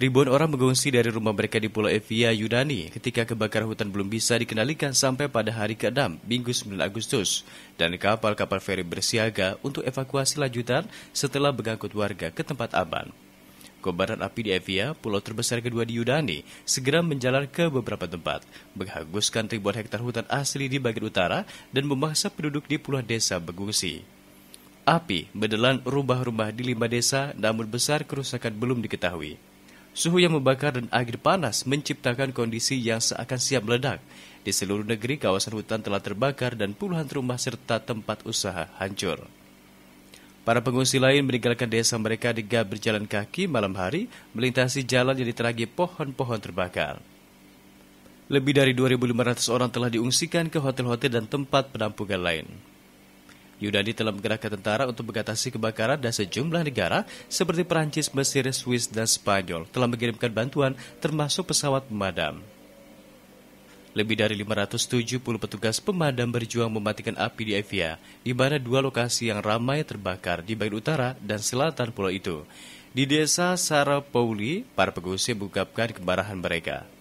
Ribuan orang mengungsi dari rumah mereka di Pulau Evia, Yunani ketika kebakaran hutan belum bisa dikendalikan sampai pada hari ke-6, Minggu 9 Agustus. Dan kapal-kapal feri bersiaga untuk evakuasi lanjutan setelah mengangkut warga ke tempat aman. Kobaran api di Evia, pulau terbesar kedua di Yunani, segera menjalar ke beberapa tempat, menghanguskan ribuan hektar hutan asli di bagian utara dan memaksa penduduk di puluhan desa mengungsi. Api menelan rumah-rumah di lima desa, namun besar kerusakan belum diketahui. Suhu yang membakar dan air panas menciptakan kondisi yang seakan siap meledak. Di seluruh negeri, kawasan hutan telah terbakar dan puluhan rumah serta tempat usaha hancur. Para pengungsi lain meninggalkan desa mereka dengan berjalan kaki malam hari melintasi jalan yang diteragi pohon-pohon terbakar. Lebih dari 2.500 orang telah diungsikan ke hotel-hotel dan tempat penampungan lain. Yunani telah menggerakkan tentara untuk mengatasi kebakaran dan sejumlah negara seperti Perancis, Mesir, Swiss, dan Spanyol telah mengirimkan bantuan termasuk pesawat pemadam. Lebih dari 570 petugas pemadam berjuang mematikan api di Evia, di mana dua lokasi yang ramai terbakar di bagian utara dan selatan pulau itu. Di desa Sarapouli para pengungsi mengungkapkan kemarahan mereka.